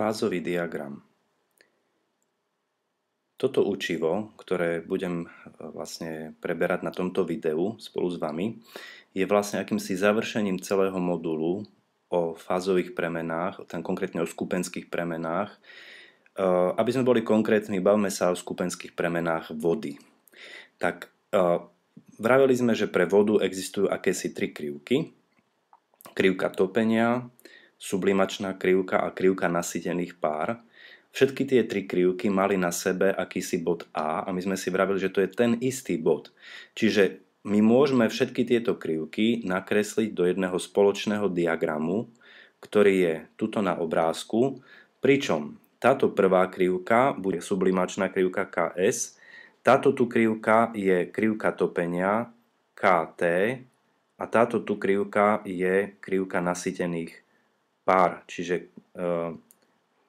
Fázový diagram. Toto učivo, ktoré budem e, vlastne preberať na tomto videu spolu s vami, je vlastne akýmsi završením celého modulu o fázových premenách, tam konkrétne o skupenských premenách. E, aby sme boli konkrétni, bavme sa o skupenských premenách vody. Tak e, vravili sme, že pre vodu existujú akési tri krivky. Krivka topenia, sublimačná krivka a krivka nasýtených pár. Všetky tie tri krivky mali na sebe akýsi bod A a my sme si vravili, že to je ten istý bod. Čiže my môžeme všetky tieto krivky nakresliť do jedného spoločného diagramu, ktorý je tuto na obrázku, pričom táto prvá krivka bude sublimačná krivka KS, táto tu krivka je krivka topenia KT a táto tu krivka je krivka nasýtených pár, čiže e,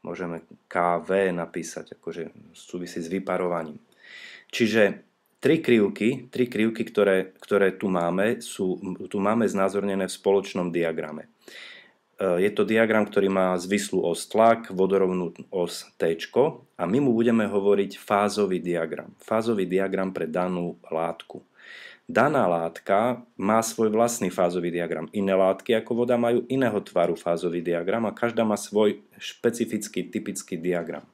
môžeme KV napísať, akože súvisí s vyparovaním. Čiže tri krivky, tri krivky ktoré, ktoré tu máme, sú, tu máme znázornené v spoločnom diagrame. E, je to diagram, ktorý má zvislú os tlak, vodorovnú os T a my mu budeme hovoriť fázový diagram. Fázový diagram pre danú látku daná látka má svoj vlastný fázový diagram. Iné látky ako voda majú iného tvaru fázový diagram a každá má svoj špecifický, typický diagram.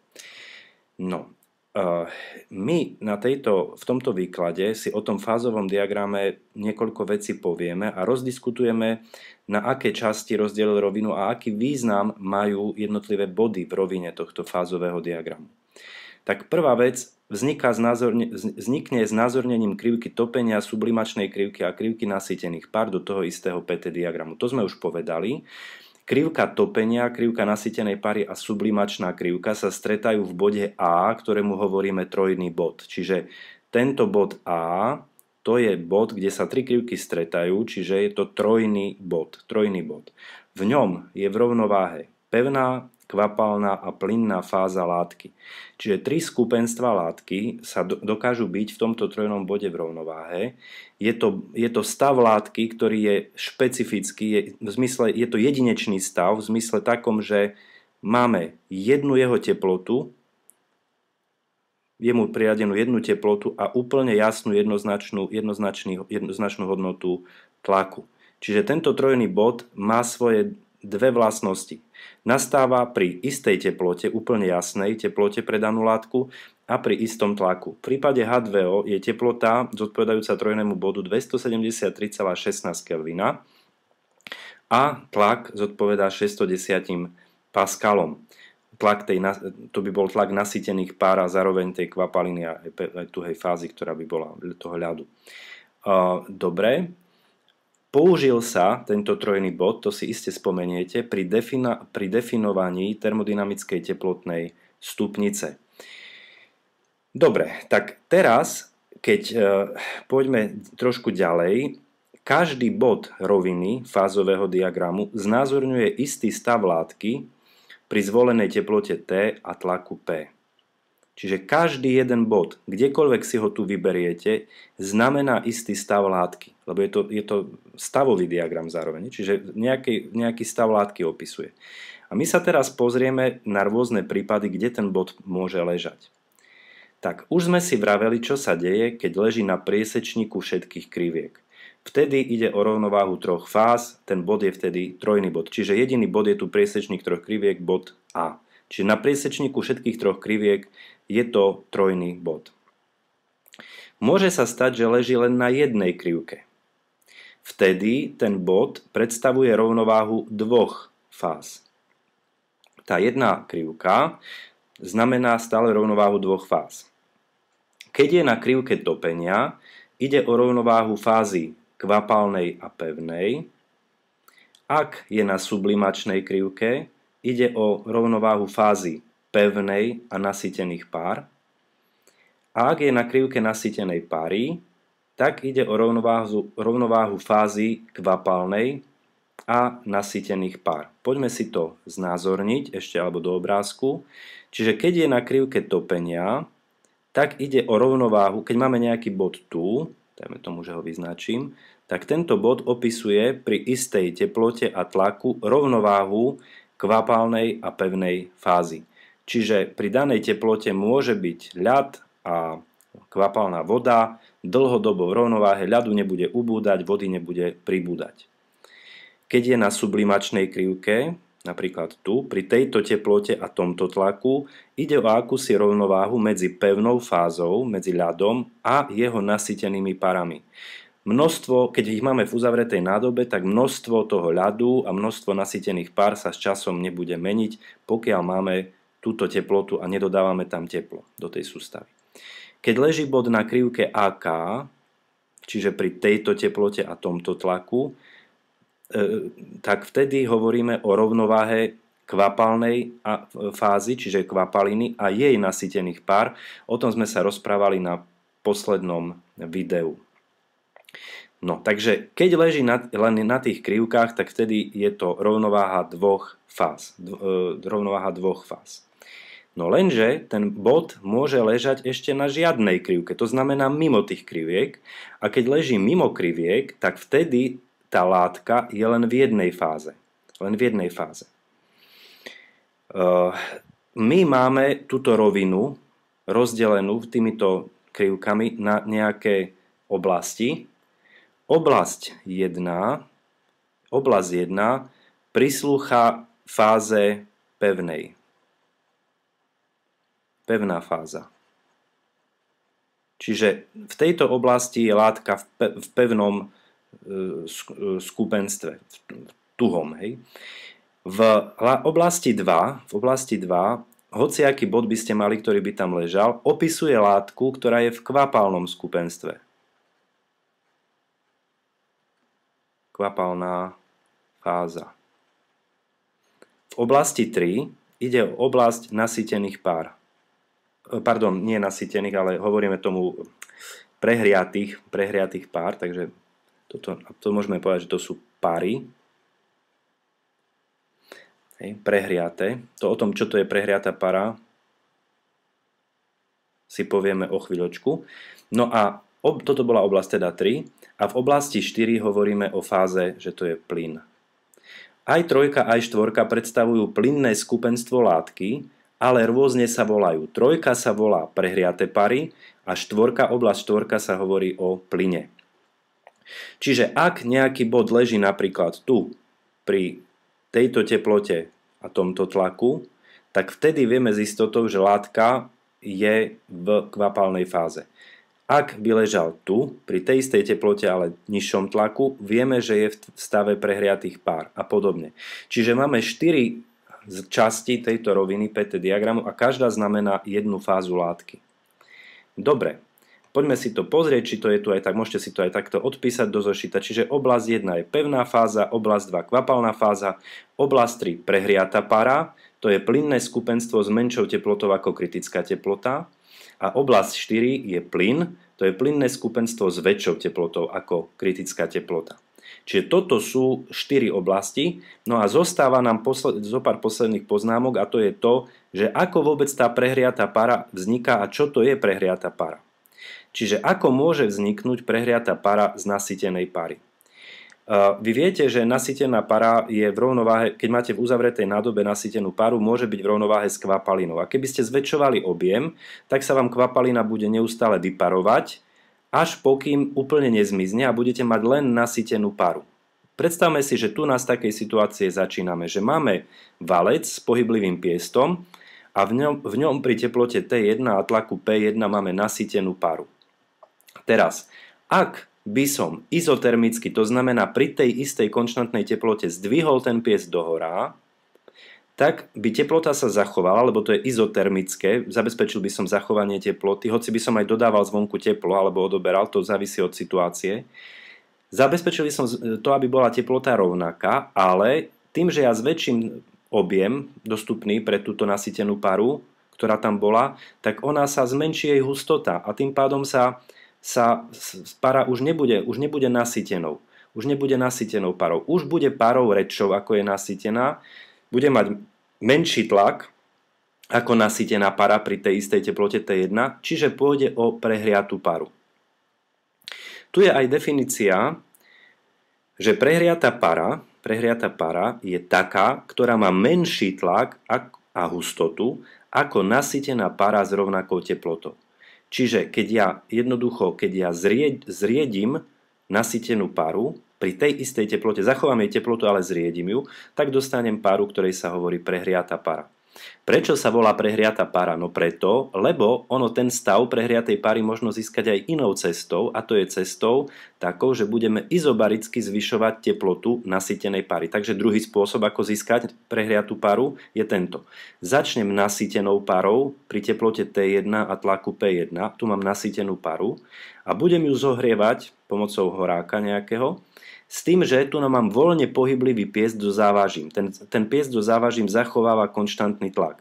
No, eh, my na tejto, v tomto výklade si o tom fázovom diagrame niekoľko vecí povieme a rozdiskutujeme, na aké časti rozdielil rovinu a aký význam majú jednotlivé body v rovine tohto fázového diagramu tak prvá vec vzniká znázorne, vznikne znázornením krivky topenia, sublimačnej krivky a krivky nasýtených pár do toho istého PT diagramu. To sme už povedali. Krivka topenia, krivka nasýtenej pary a sublimačná krivka sa stretajú v bode A, ktorému hovoríme trojný bod. Čiže tento bod A to je bod, kde sa tri krivky stretajú, čiže je to trojný bod. Trojný bod. V ňom je v rovnováhe pevná kvapalná a plynná fáza látky. Čiže tri skupenstva látky sa dokážu byť v tomto trojnom bode v rovnováhe. Je to, je to stav látky, ktorý je špecifický, je, v zmysle, je to jedinečný stav v zmysle takom, že máme jednu jeho teplotu, je mu priadenú jednu teplotu a úplne jasnú jednoznačnú, jednoznačnú, jednoznačnú hodnotu tlaku. Čiže tento trojný bod má svoje dve vlastnosti. Nastáva pri istej teplote, úplne jasnej teplote pre danú látku a pri istom tlaku. V prípade H2O je teplota zodpovedajúca trojnému bodu 273,16 Kelvina a tlak zodpovedá 610 paskalom tlak tej, to by bol tlak nasýtených pár a zároveň tej kvapaliny a aj e, e, tuhej fázy, ktorá by bola toho ľadu. Dobre, Použil sa tento trojný bod, to si iste spomeniete, pri, defino- pri definovaní termodynamickej teplotnej stupnice. Dobre, tak teraz, keď e, poďme trošku ďalej, každý bod roviny fázového diagramu znázorňuje istý stav látky pri zvolenej teplote T a tlaku P. Čiže každý jeden bod, kdekoľvek si ho tu vyberiete, znamená istý stav látky. Lebo je to, je to stavový diagram zároveň, čiže nejaký, nejaký stav látky opisuje. A my sa teraz pozrieme na rôzne prípady, kde ten bod môže ležať. Tak už sme si vraveli, čo sa deje, keď leží na priesečníku všetkých kriviek. Vtedy ide o rovnováhu troch fáz, ten bod je vtedy trojný bod. Čiže jediný bod je tu priesečník troch kriviek, bod A. Čiže na priesečníku všetkých troch kriviek je to trojný bod. Môže sa stať, že leží len na jednej krivke. Vtedy ten bod predstavuje rovnováhu dvoch fáz. Tá jedna krivka znamená stále rovnováhu dvoch fáz. Keď je na krivke topenia, ide o rovnováhu fázy kvapalnej a pevnej. Ak je na sublimačnej krivke, ide o rovnováhu fázy pevnej a nasýtených pár. A ak je na krivke nasýtenej pary, tak ide o rovnováhu, rovnováhu fázy kvapalnej a nasýtených pár. Poďme si to znázorniť ešte alebo do obrázku. Čiže keď je na krivke topenia, tak ide o rovnováhu, keď máme nejaký bod tu, dajme tomu, že ho vyznačím, tak tento bod opisuje pri istej teplote a tlaku rovnováhu kvapalnej a pevnej fázy. Čiže pri danej teplote môže byť ľad a kvapalná voda dlhodobo v rovnováhe, ľadu nebude ubúdať, vody nebude pribúdať. Keď je na sublimačnej krivke, napríklad tu, pri tejto teplote a tomto tlaku ide o akúsi rovnováhu medzi pevnou fázou, medzi ľadom a jeho nasýtenými parami množstvo, keď ich máme v uzavretej nádobe, tak množstvo toho ľadu a množstvo nasýtených pár sa s časom nebude meniť, pokiaľ máme túto teplotu a nedodávame tam teplo do tej sústavy. Keď leží bod na krivke AK, čiže pri tejto teplote a tomto tlaku, e, tak vtedy hovoríme o rovnováhe kvapalnej e, fázy, čiže kvapaliny a jej nasýtených pár. O tom sme sa rozprávali na poslednom videu. No, takže keď leží na, len na tých krivkách, tak vtedy je to rovnováha dvoch fáz. Dv, e, rovnováha dvoch fáz. No lenže ten bod môže ležať ešte na žiadnej krivke, to znamená mimo tých kriviek. A keď leží mimo kriviek, tak vtedy tá látka je len v jednej fáze. Len v jednej fáze. E, my máme túto rovinu rozdelenú týmito krivkami na nejaké oblasti, Oblasť 1, oblasť 1 prislúcha fáze pevnej. Pevná fáza. Čiže v tejto oblasti je látka v pevnom e, e, skupenstve, v tuhom. Hej. V oblasti 2, v oblasti 2, hociaký bod by ste mali, ktorý by tam ležal, opisuje látku, ktorá je v kvapálnom skupenstve. kvapalná fáza. V oblasti 3 ide o oblasť nasýtených pár. E, pardon, nie nasýtených, ale hovoríme tomu prehriatých, prehriatých pár, takže toto, to môžeme povedať, že to sú pary. Hej, prehriate. To o tom, čo to je prehriata para, si povieme o chvíľočku. No a Ob, toto bola oblasť teda 3 a v oblasti 4 hovoríme o fáze, že to je plyn. Aj trojka, aj štvorka predstavujú plynné skupenstvo látky, ale rôzne sa volajú. Trojka sa volá prehriate pary a štvorka, oblasť štvorka sa hovorí o plyne. Čiže ak nejaký bod leží napríklad tu, pri tejto teplote a tomto tlaku, tak vtedy vieme z istotou, že látka je v kvapalnej fáze. Ak by ležal tu, pri tej istej teplote, ale nižšom tlaku, vieme, že je v stave prehriatých pár a podobne. Čiže máme 4 časti tejto roviny PT diagramu a každá znamená jednu fázu látky. Dobre, poďme si to pozrieť, či to je tu aj tak, môžete si to aj takto odpísať do zošita. Čiže oblasť 1 je pevná fáza, oblasť 2 kvapalná fáza, oblasť 3 prehriata para, to je plynné skupenstvo s menšou teplotou ako kritická teplota, a oblasť 4 je plyn, to je plynné skupenstvo s väčšou teplotou ako kritická teplota. Čiže toto sú 4 oblasti. No a zostáva nám posled, zo pár posledných poznámok a to je to, že ako vôbec tá prehriatá para vzniká a čo to je prehriatá para. Čiže ako môže vzniknúť prehriatá para z nasytenej pary. Eh, vy viete, že nasýtená para je v rovnováhe, keď máte v uzavretej nádobe nasýtenú paru, môže byť v rovnováhe s kvapalinou. A keby ste zväčšovali objem, tak sa vám kvapalina bude neustále vyparovať, až pokým úplne nezmizne a budete mať len nasýtenú paru. Predstavme si, že tu nás takej situácie začíname, že máme valec s pohyblivým piestom a v ňom, v ňom pri teplote T1 a tlaku P1 máme nasýtenú paru. Teraz, ak by som izotermicky, to znamená pri tej istej konštantnej teplote zdvihol ten do dohora, tak by teplota sa zachovala, lebo to je izotermické, zabezpečil by som zachovanie teploty, hoci by som aj dodával zvonku teplo alebo odoberal, to závisí od situácie. Zabezpečili som e, to, aby bola teplota rovnaká, ale tým, že ja zväčším objem dostupný pre túto nasýtenú paru, ktorá tam bola, tak ona sa zmenší jej hustota a tým pádom sa sa para už nebude, už nebude nasýtenou. Už nebude nasýtenou parou. Už bude parou rečou, ako je nasýtená. Bude mať menší tlak, ako nasýtená para pri tej istej teplote T1, čiže pôjde o prehriatú paru. Tu je aj definícia, že prehriatá para, prehriatá para je taká, ktorá má menší tlak a hustotu ako nasýtená para s rovnakou teplotou. Čiže keď ja jednoducho, keď ja zried, zriedím nasytenú paru, pri tej istej teplote, zachovám jej teplotu, ale zriedím ju, tak dostanem paru, ktorej sa hovorí prehriata para. Prečo sa volá prehriata para? No preto, lebo ono ten stav prehriatej pary možno získať aj inou cestou a to je cestou takou, že budeme izobaricky zvyšovať teplotu nasytenej pary. Takže druhý spôsob, ako získať prehriatú paru, je tento. Začnem nasytenou parou pri teplote T1 a tlaku P1. Tu mám nasytenú paru a budem ju zohrievať pomocou horáka nejakého s tým, že tu nám mám voľne pohyblivý pies do závažím. Ten, ten pies do závažím zachováva konštantný tlak.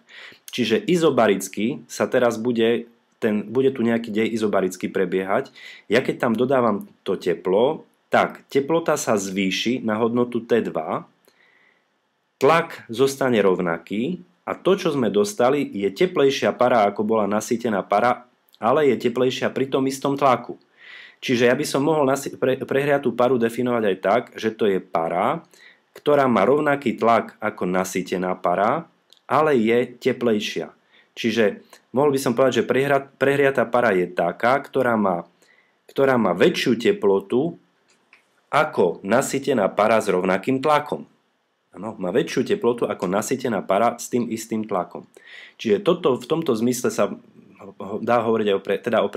Čiže izobaricky sa teraz bude, ten, bude tu nejaký dej izobaricky prebiehať. Ja keď tam dodávam to teplo, tak teplota sa zvýši na hodnotu T2, tlak zostane rovnaký a to, čo sme dostali, je teplejšia para, ako bola nasýtená para, ale je teplejšia pri tom istom tlaku. Čiže ja by som mohol pre, prehriatú paru definovať aj tak, že to je para, ktorá má rovnaký tlak ako nasýtená para, ale je teplejšia. Čiže mohol by som povedať, že prehriatá para je taká, ktorá má, ktorá má väčšiu teplotu ako nasýtená para s rovnakým tlakom. Ano, má väčšiu teplotu ako nasýtená para s tým istým tlakom. Čiže toto, v tomto zmysle sa dá hovoriť aj o, pre, teda o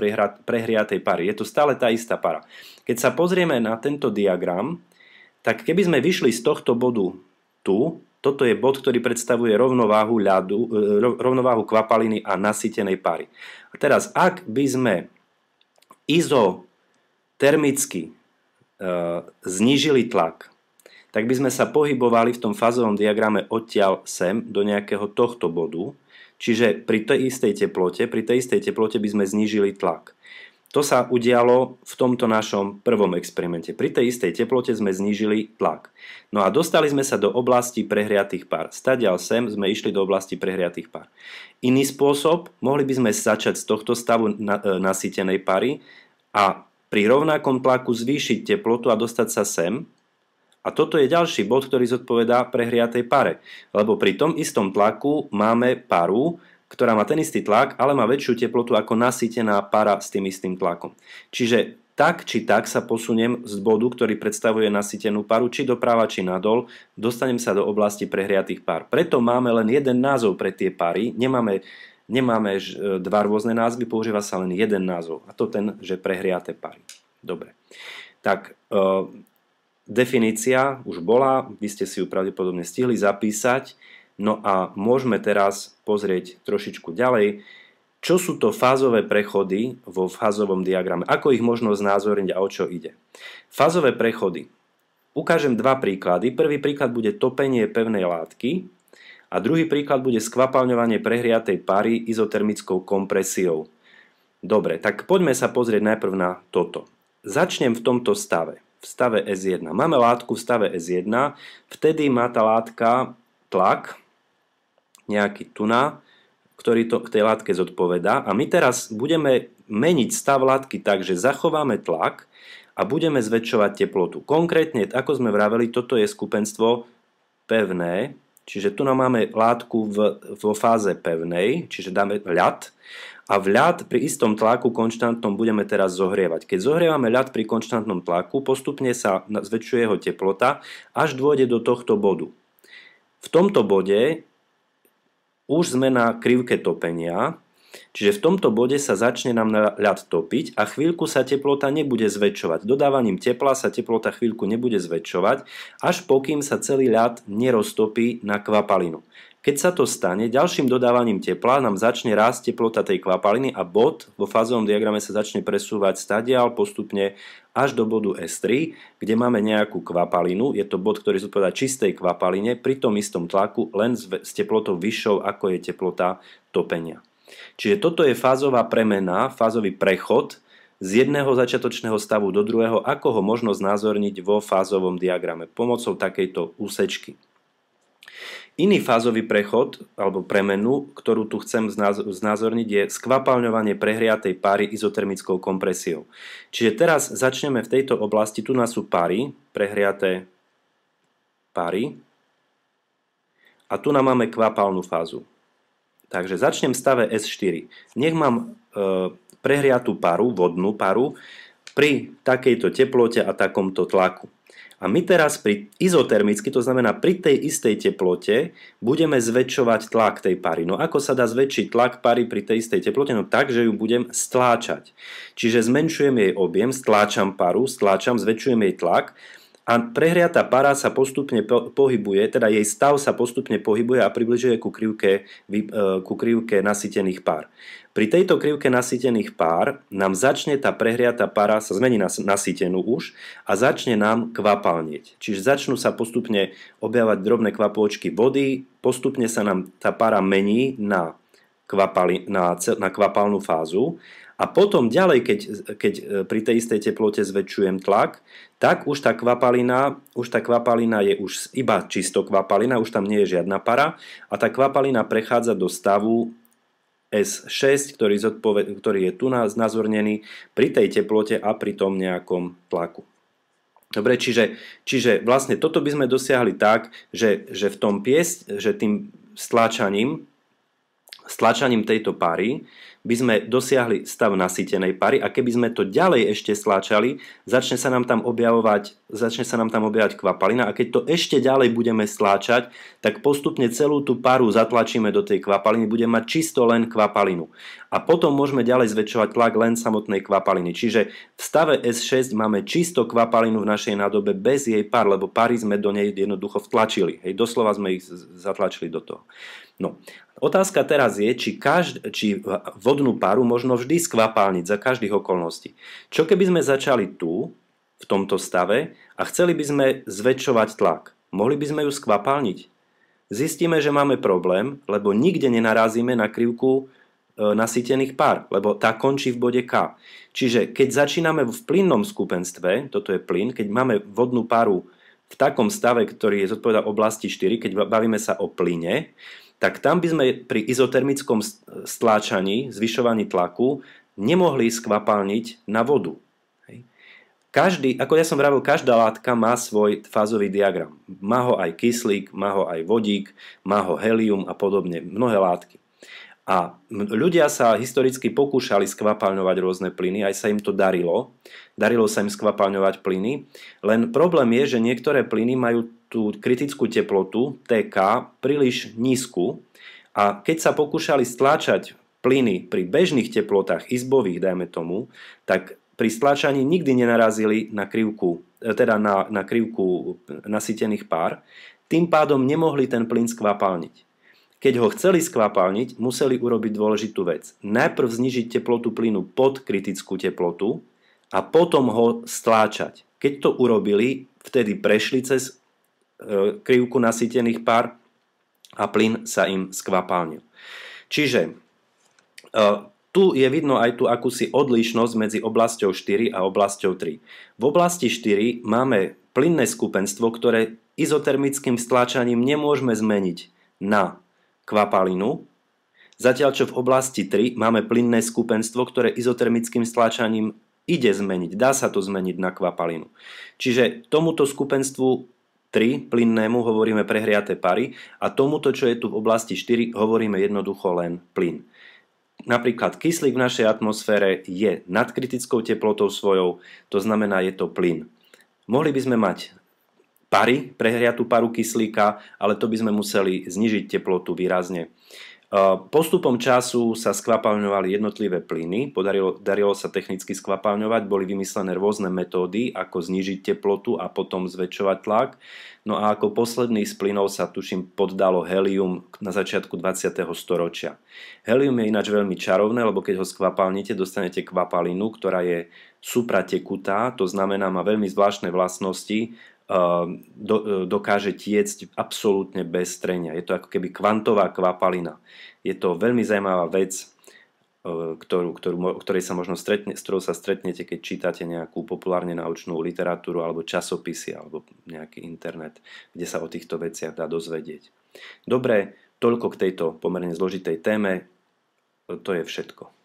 prehriatej pare. Je to stále tá istá para. Keď sa pozrieme na tento diagram, tak keby sme vyšli z tohto bodu tu, toto je bod, ktorý predstavuje rovnováhu, ľadu, e, rovnováhu kvapaliny a nasýtenej pary. A teraz, ak by sme izotermicky e, znížili tlak, tak by sme sa pohybovali v tom fazovom diagrame odtiaľ sem do nejakého tohto bodu, Čiže pri tej istej teplote, pri tej istej teplote by sme znížili tlak. To sa udialo v tomto našom prvom experimente. Pri tej istej teplote sme znížili tlak. No a dostali sme sa do oblasti prehriatých pár. Stadial sem sme išli do oblasti prehriatých pár. Iný spôsob, mohli by sme začať z tohto stavu na, e, nasýtenej pary a pri rovnakom tlaku zvýšiť teplotu a dostať sa sem, a toto je ďalší bod, ktorý zodpovedá prehriatej pare, lebo pri tom istom tlaku máme paru, ktorá má ten istý tlak, ale má väčšiu teplotu ako nasýtená para s tým istým tlakom. Čiže tak či tak sa posuniem z bodu, ktorý predstavuje nasýtenú paru, či doprava, či nadol, dostanem sa do oblasti prehriatých pár. Preto máme len jeden názov pre tie pary, nemáme, nemáme e, dva rôzne názvy, používa sa len jeden názov, a to ten, že prehriate pary. Dobre. Tak, e, Definícia už bola, vy ste si ju pravdepodobne stihli zapísať, no a môžeme teraz pozrieť trošičku ďalej, čo sú to fázové prechody vo fázovom diagrame, ako ich možno znázorniť a o čo ide. Fázové prechody. Ukážem dva príklady. Prvý príklad bude topenie pevnej látky a druhý príklad bude skvapalňovanie prehriatej pary izotermickou kompresiou. Dobre, tak poďme sa pozrieť najprv na toto. Začnem v tomto stave v stave S1. Máme látku v stave S1, vtedy má tá látka tlak, nejaký tuna, ktorý to k tej látke zodpovedá. A my teraz budeme meniť stav látky tak, že zachováme tlak a budeme zväčšovať teplotu. Konkrétne, ako sme vraveli, toto je skupenstvo pevné, čiže tu máme látku v, vo fáze pevnej, čiže dáme ľad a v ľad pri istom tlaku konštantnom budeme teraz zohrievať. Keď zohrievame ľad pri konštantnom tlaku, postupne sa zväčšuje jeho teplota, až dôjde do tohto bodu. V tomto bode už sme na krivke topenia, Čiže v tomto bode sa začne nám ľad topiť a chvíľku sa teplota nebude zväčšovať. Dodávaním tepla sa teplota chvíľku nebude zväčšovať, až pokým sa celý ľad neroztopí na kvapalinu. Keď sa to stane, ďalším dodávaním tepla nám začne rásť teplota tej kvapaliny a bod vo fázovom diagrame sa začne presúvať stadial postupne až do bodu S3, kde máme nejakú kvapalinu. Je to bod, ktorý zodpovedá čistej kvapaline pri tom istom tlaku, len s teplotou vyššou, ako je teplota topenia. Čiže toto je fázová premena, fázový prechod z jedného začiatočného stavu do druhého, ako ho možno znázorniť vo fázovom diagrame pomocou takejto úsečky. Iný fázový prechod alebo premenu, ktorú tu chcem znázorniť, je skvapalňovanie prehriatej pary izotermickou kompresiou. Čiže teraz začneme v tejto oblasti, tu nás sú pary, prehriaté pary a tu nám máme kvapalnú fázu. Takže začnem v stave S4. Nech mám e, prehriatú paru, vodnú paru, pri takejto teplote a takomto tlaku. A my teraz pri izotermicky, to znamená pri tej istej teplote, budeme zväčšovať tlak tej pary. No ako sa dá zväčšiť tlak pary pri tej istej teplote? No tak, že ju budem stláčať. Čiže zmenšujem jej objem, stláčam paru, stláčam, zväčšujem jej tlak a prehriatá para sa postupne po- pohybuje, teda jej stav sa postupne pohybuje a približuje ku krivke, e, ku krivke nasýtených pár. Pri tejto krivke nasýtených pár nám začne tá prehriatá para, sa zmení na nasýtenú už a začne nám kvapalnieť. Čiže začnú sa postupne objavať drobné kvapôčky vody, postupne sa nám tá para mení na, kvapali, na, na kvapalnú fázu a potom ďalej, keď, keď e, pri tej istej teplote zväčšujem tlak, tak už tá kvapalina, už tá kvapalina je už iba čisto kvapalina, už tam nie je žiadna para a tá kvapalina prechádza do stavu S6, ktorý, zodpoved, ktorý je tu znázornený pri tej teplote a pri tom nejakom tlaku. Dobre, čiže, čiže vlastne toto by sme dosiahli tak, že, že v tom piesť, že tým stláčaním, stlačaním tejto pary by sme dosiahli stav nasýtenej pary a keby sme to ďalej ešte stláčali, začne sa nám tam objavovať, začne sa nám tam objavovať kvapalina a keď to ešte ďalej budeme stláčať, tak postupne celú tú paru zatlačíme do tej kvapaliny, bude mať čisto len kvapalinu. A potom môžeme ďalej zväčšovať tlak len samotnej kvapaliny. Čiže v stave S6 máme čisto kvapalinu v našej nádobe bez jej par, lebo pary sme do nej jednoducho vtlačili. Hej, doslova sme ich zatlačili do toho. No, otázka teraz je, či, každ- či v vodnú paru možno vždy skvapálniť za každých okolností. Čo keby sme začali tu, v tomto stave, a chceli by sme zväčšovať tlak? Mohli by sme ju skvapálniť? Zistíme, že máme problém, lebo nikde nenarazíme na krivku e, nasýtených pár, lebo tá končí v bode K. Čiže keď začíname v plynnom skupenstve, toto je plyn, keď máme vodnú paru v takom stave, ktorý je zodpoveda oblasti 4, keď bavíme sa o plyne, tak tam by sme pri izotermickom stláčaní, zvyšovaní tlaku, nemohli skvapalniť na vodu. Každý, ako ja som vravil, každá látka má svoj fázový diagram. Má ho aj kyslík, má ho aj vodík, má ho helium a podobne, mnohé látky. A ľudia sa historicky pokúšali skvapalňovať rôzne plyny, aj sa im to darilo. Darilo sa im skvapalňovať plyny, len problém je, že niektoré plyny majú tú kritickú teplotu TK príliš nízku a keď sa pokúšali stláčať plyny pri bežných teplotách izbových, dajme tomu, tak pri stláčaní nikdy nenarazili na krivku, e, teda na, na krivku nasýtených pár, tým pádom nemohli ten plyn skvapalniť. Keď ho chceli skvapalniť, museli urobiť dôležitú vec. Najprv znižiť teplotu plynu pod kritickú teplotu a potom ho stláčať. Keď to urobili, vtedy prešli cez E, krivku nasýtených pár a plyn sa im skvapalnil. Čiže e, tu je vidno aj tu akúsi odlišnosť medzi oblasťou 4 a oblasťou 3. V oblasti 4 máme plynné skupenstvo, ktoré izotermickým stláčaním nemôžeme zmeniť na kvapalinu, zatiaľ čo v oblasti 3 máme plynné skupenstvo, ktoré izotermickým stláčaním ide zmeniť, dá sa to zmeniť na kvapalinu. Čiže tomuto skupenstvu 3 plynnému hovoríme prehriaté pary a tomuto, čo je tu v oblasti 4, hovoríme jednoducho len plyn. Napríklad kyslík v našej atmosfére je nad kritickou teplotou svojou, to znamená je to plyn. Mohli by sme mať pary, prehriatú paru kyslíka, ale to by sme museli znižiť teplotu výrazne. Ehm, postupom času sa skvapalňovali jednotlivé plyny, podarilo darilo sa technicky skvapalňovať, boli vymyslené rôzne metódy, ako znižiť teplotu a potom zväčšovať tlak. No a ako posledný z plynov sa tuším poddalo helium na začiatku 20. storočia. Helium je ináč veľmi čarovné, lebo keď ho skvapalnite, dostanete kvapalinu, ktorá je supratekutá, to znamená má veľmi zvláštne vlastnosti, Ehm, do, e, dokáže tiecť absolútne bez strenia. Je to ako keby kvantová kvapalina. Je to veľmi zaujímavá vec, e, ktorú, ktorú, ktorej sa možno stretne, s ktorou sa stretnete, keď čítate nejakú populárne naučnú literatúru alebo časopisy alebo nejaký internet, kde sa o týchto veciach dá dozvedieť. Dobre, toľko k tejto pomerne zložitej téme. E, to je všetko.